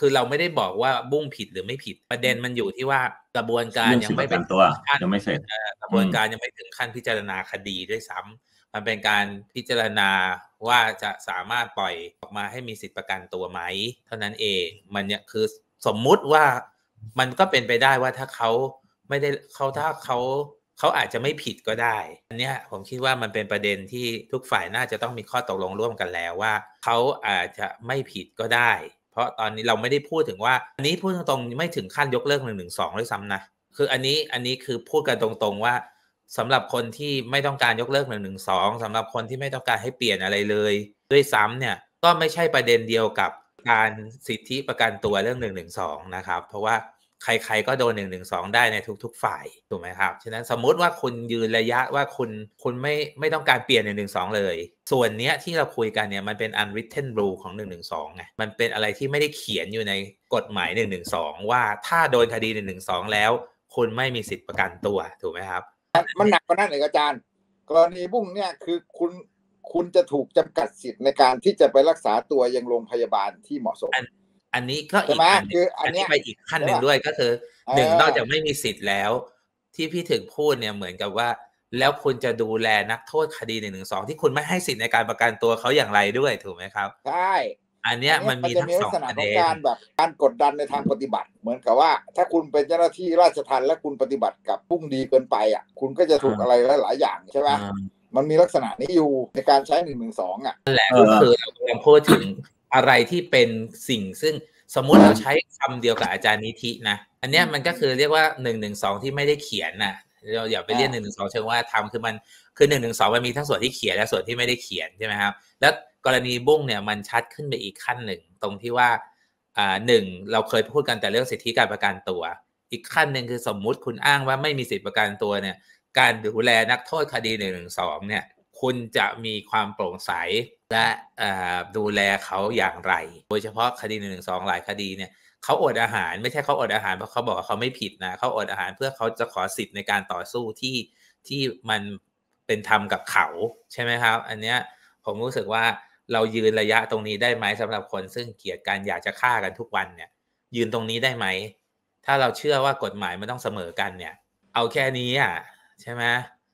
คือเราไม่ได้บอกว่าบุ้งผิดหรือไม่ผิด ประเด็นมันอยู่ที่ว่ากระบวนการยังไม่เป็นตัวยังไม่เสร็จกระบวนการยังไม่ถึงขั้นพิจารณาคดีด้วยซ้ำ มันเป็นการพิจารณา ว่าจะสามารถปล่อยออกมาให้มีสิทธิประกันตัวไหม เท่านั้นเอง มันเนี่ยคือสมมุติว่ามันก็เป็นไปได้ว่าถ้าเขาไม่ได้เขาถ้าเขาเขาอาจจะไม่ผิดก็ได้ อันนี้ผมคิดว่ามันเป็นประเด็นที่ทุกฝ่ายน่าจะต้องมีข้อตกลงร่วมกันแล้วว่าเขาอาจจะไม่ผิดก็ได้เพราะตอนนี้เราไม่ได้พูดถึงว่าอันนี้พูดตรงๆไม่ถึงขั้นยกเลิกหนึ่งหนึ่งสองด้วยซ้ำนะคืออันนี้อันนี้คือพูดกันตรงๆว่าสำหรับคนที่ไม่ต้องการยกเลิกหนึ่งหนึ่งสองสำหรับคนที่ไม่ต้องการให้เปลี่ยนอะไรเลย ด้วยซ้ำเนี่ยก็ไม่ใช่ประเด็นเดียวกับการสิทธิประกันตัวเรื่องหนึ่งหนึ่งสองนะครับ เพราะว่าใครๆก็โดนหนึ่งหนึ่งสองได้ในทุกๆฝ่าย ถูกไหมครับ ฉะนั้นสมมุติว่าคุณยืนระยะว่าคุณคุณไม่ไม่ต้องการเปลี่ยนหนึ่งหนึ่งสองเลย ส่วนเนี้ยที่เราคุยกันเนี่ยมันเป็น unwritten rule ของหนึ่งหนึ่งสองไง มันเป็นอะไรที่ไม่ได้เขียนอยู่ในกฎหมายหนึ่งหนึ่งสองว่าถ้าโดนคดีหนึ่งหนึ่งสองแล้ว คุณไม่มีสิทธิ์ประกันตัว ถูกไหมครับ มันหนักกว่านั้นเลยอาจารย์ กรณีบุ้งเนี่ยคือคุณคุณจะถูกจำกัดสิทธิ์ในการที่จะไปรักษาตัวยังโรงพยาบาลที่เหมาะสมอันนี้ก็อีกอันออันนี้ไปอีกขั้นหนึ่งด้วยก็คือ หนึ่งนอกจากไม่มีสิทธิ์แล้ว ที่พี่ถึงพูดเนี่ยเหมือนกับว่า แล้วคุณจะดูแลนักโทษคดีหนึ่งหนึ่งสองที่คุณไม่ให้สิทธิ์ในการประกันตัวเขาอย่างไรด้วยถูกไหมครับใช่อันเนี้ยมันมีทั้งสองประเด็นการแบบการกดดันในทางปฏิบัติ เหมือนกับว่า ถ้าคุณเป็นเจ้าหน้าที่ราชทัณฑ์และคุณปฏิบัติกับพุ่งดีเกินไปอ่ะ คุณก็จะถูกอะไรหลายอย่างใช่ไหมมันมีลักษณะนี้อยู่ในการใช้หนึ่งหนึ่งสองอ่ะแหละก็คือเราพูดถึงอะไรที่เป็นสิ่งซึ่งสมมติเราใช้คำเดียวกับอาจารย์นิธินะอันเนี้ยมันก็คือเรียกว่าหนึ่งหนึ่งสองที่ไม่ได้เขียนน่ะเราอย่าไปเรียกหนึ่งหนึ่งสองเชิงว่าทำคือมันคือหนึ่งหนึ่งสองมันมีทั้งส่วนที่เขียนและส่วนที่ไม่ได้เขียนใช่ไหมครับแล้วกรณีบุ้งเนี่ยมันชัดขึ้นไปอีกขั้นหนึ่ง ตรงที่ว่าอ่าหนึ่งเราเคยพูดกันแต่เรื่องสิทธิการประกันตัว อีกขั้นหนึ่งคือสมมุติคุณอ้างว่าไม่มีสิทธิประกันตัวเนี่ยการดูแลนักโทษคดีหนึ่งหนึ่งสองเนี่ยคุณจะมีความโปร่งใสจะดูแลเขาอย่างไร โดยเฉพาะคดีหนึ่งสองหลายคดีเนี่ยเขาอดอาหารไม่ใช่เขาอดอาหารเพราะเขาบอกว่าเขาไม่ผิดนะเขาอดอาหารเพื่อเขาจะขอสิทธิ์ในการต่อสู้ที่ที่มันเป็นธรรมกับเขาใช่ไหมครับ อันเนี้ยผมรู้สึกว่าเรายืนระยะตรงนี้ได้ไหมสำหรับคนซึ่งเกลียดการอยากจะฆ่ากันทุกวันเนี่ยยืนตรงนี้ได้ไหม ถ้าเราเชื่อว่ากฎหมายมันต้องเสมอ กันเนี่ย เอาแค่นี้อ่ะใช่ไหม